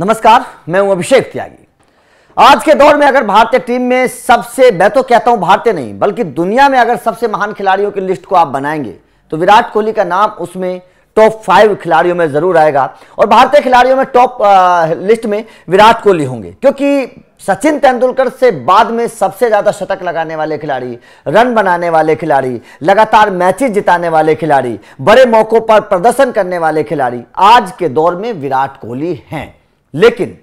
नमस्कार मैं हूं अभिषेक त्यागी आज के दौर में अगर भारतीय टीम में सबसे मैं तो कहता हूं भारतीय नहीं बल्कि दुनिया में अगर सबसे महान खिलाड़ियों की लिस्ट को आप बनाएंगे तो विराट कोहली का नाम उसमें टॉप फाइव खिलाड़ियों में जरूर आएगा और भारतीय खिलाड़ियों में टॉप लिस्ट में विराट कोहली होंगे क्योंकि सचिन तेंदुलकर से बाद में सबसे ज़्यादा शतक लगाने वाले खिलाड़ी रन बनाने वाले खिलाड़ी लगातार मैचेस जिताने वाले खिलाड़ी बड़े मौक़ों पर प्रदर्शन करने वाले खिलाड़ी आज के दौर में विराट कोहली हैं लेकिन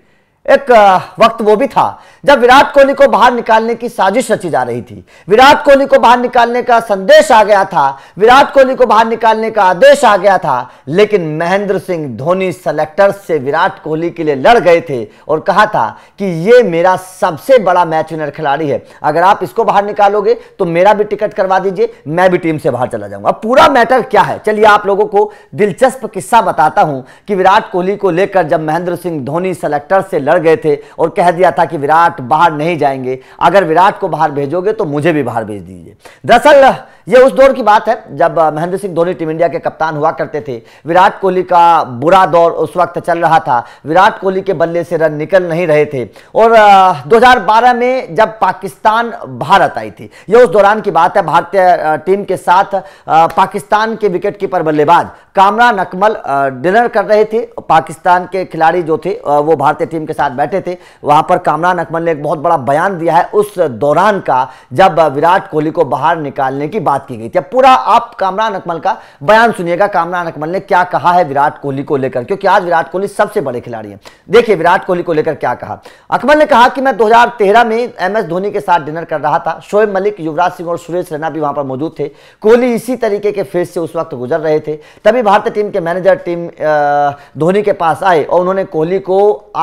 एक वक्त वो भी था जब विराट कोहली को बाहर निकालने की साजिश रची जा रही थी विराट कोहली को बाहर निकालने का संदेश आ गया था विराट कोहली को बाहर निकालने का आदेश आ गया था लेकिन महेंद्र सिंह धोनी सेलेक्टर्स से विराट कोहली के लिए लड़ गए थे और कहा था कि ये मेरा सबसे बड़ा मैच विनर खिलाड़ी है अगर आप इसको बाहर निकालोगे तो मेरा भी टिकट करवा दीजिए मैं भी टीम से बाहर चला जाऊंगा पूरा मैटर क्या है चलिए आप लोगों को दिलचस्प किस्सा बताता हूं कि विराट कोहली को लेकर जब महेंद्र सिंह धोनी सेलेक्टर से लड़ डर गए थे और कह दिया था कि विराट बाहर नहीं जाएंगे अगर विराट को बाहर भेजोगे तो मुझे भी बाहर भेज दीजिए दरअसल यह उस दौर की बात है जब महेंद्र सिंह धोनी टीम इंडिया के कप्तान हुआ करते थे विराट कोहली का बुरा दौर उस वक्त चल रहा था विराट कोहली के बल्ले से रन निकल नहीं रहे थे और 2012 में जब पाकिस्तान भारत आई थी यह उस दौरान की बात है भारतीय टीम के साथ पाकिस्तान के विकेट कीपर बल्लेबाज कामरान अकमल डिनर कर रहे थे पाकिस्तान के खिलाड़ी जो थे वो भारतीय टीम के साथ बैठे थे वहाँ पर कामरान अकमल ने एक बहुत बड़ा बयान दिया है उस दौरान का जब विराट कोहली को बाहर निकालने की बात बात की गई थी अब पूरा आप कामरान अकमल का बयान सुनिएगा कामरान अकमल ने क्या कहा है विराट कोहली को लेकर क्योंकि आज विराट कोहली सबसे बड़े खिलाड़ी हैं देखिए विराट कोहली को लेकर क्या कहा अकमल ने कहा कि मैं 2013 में एम एस धोनी के साथ डिनर कर रहा था शोएब मलिक युवराज सिंह और सुरेश रैना भी वहां पर मौजूद थे कोहली इसी तरीके के फेज से उस वक्त गुजर रहे थे तभी भारतीय टीम के मैनेजर टीम धोनी के पास आए और उन्होंने कोहली को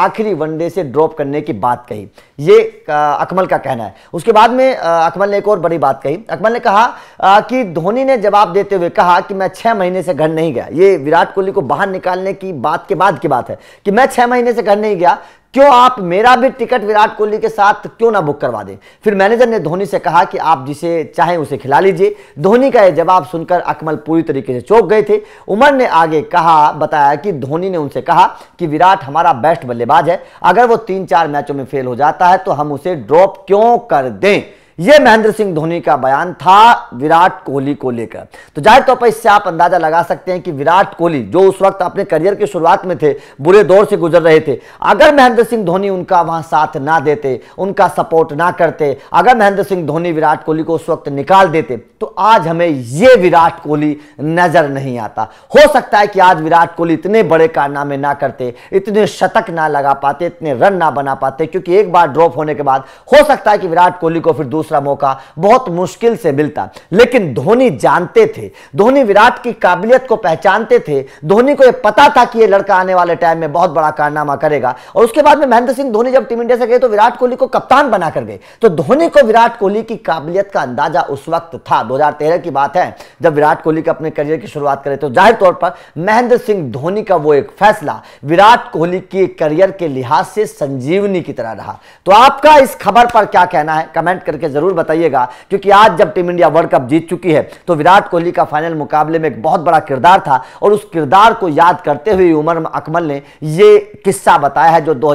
आखिरी वनडे से ड्रॉप करने की बात कही ये अकमल का कहना है उसके बाद में अकमल ने एक और बड़ी बात कही अकमल ने कहा कि धोनी ने जवाब देते हुए कहा कि मैं छह महीने से घर नहीं गया ये विराट कोहली को बाहर निकालने की बात के बाद की बात है कि मैं छह महीने से घर नहीं गया क्यों आप मेरा भी टिकट विराट कोहली के साथ क्यों ना बुक करवा दें फिर मैनेजर ने धोनी से कहा कि आप जिसे चाहें उसे खिला लीजिए धोनी का यह जवाब सुनकर अकमल पूरी तरीके से चौंक गए थे उमर ने आगे कहा बताया कि धोनी ने उनसे कहा कि विराट हमारा बेस्ट बल्लेबाज है अगर वो तीन चार मैचों में फेल हो जाता है तो हम उसे ड्रॉप क्यों कर दें यह महेंद्र सिंह धोनी का बयान था विराट कोहली को लेकर तो जाहिर तौर पर इससे आप अंदाजा लगा सकते हैं कि विराट कोहली जो उस वक्त अपने करियर की शुरुआत में थे बुरे दौर से गुजर रहे थे अगर महेंद्र सिंह धोनी उनका वहां साथ ना देते उनका सपोर्ट ना करते अगर महेंद्र सिंह धोनी विराट कोहली को उस वक्त निकाल देते तो आज हमें ये विराट कोहली नजर नहीं आता हो सकता है कि आज विराट कोहली इतने बड़े कारनामे ना करते इतने शतक ना लगा पाते इतने रन ना बना पाते क्योंकि एक बार ड्रॉप होने के बाद हो सकता है कि विराट कोहली को फिर दूसरे दूसरा मौका बहुत मुश्किल से मिलता लेकिन धोनी जानते थे धोनी विराट की काबिलियत को पहचानते थे धोनी को यह पता था कि यह लड़का आने वाले टाइम में बहुत बड़ा कारनामा करेगा और उसके बाद में महेंद्र सिंह धोनी जब टीम इंडिया से गए तो विराट कोहली को कप्तान बना कर गए तो धोनी को विराट कोहली की काबिलियत का अंदाजा उस वक्त था दो की बात है जब विराट कोहली का अपने करियर की शुरुआत करे तो जाहिर तौर पर महेंद्र सिंह धोनी का वो एक फैसला विराट कोहली के करियर के लिहाज से संजीवनी की तरह रहा तो आपका इस खबर पर क्या कहना है कमेंट करके ज़रूर बताइएगा क्योंकि आज जब टीम इंडिया वर्ल्ड कप जीत चुकी है तो विराट कोहली का फाइनल मुकाबले में एक बहुत बड़ा किरदार था और उस किरदार को याद करते हुए उमर अकमल ने यह किस्सा बताया है जो दो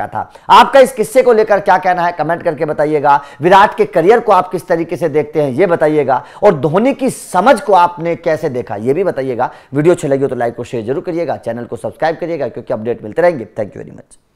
का था आपका इस किस्से को लेकर क्या कहना है कमेंट करके बताइएगा विराट के करियर को आप किस तरीके से देखते हैं यह बताइएगा और धोनी की समझ को आपने कैसे देखा यह भी बताइएगा वीडियो अच्छी लगी हो तो लाइक और शेयर जरूर करिएगा चैनल को सब्सक्राइब करिएगा क्योंकि अपडेट मिलते रहेंगे थैंक यू वेरी मच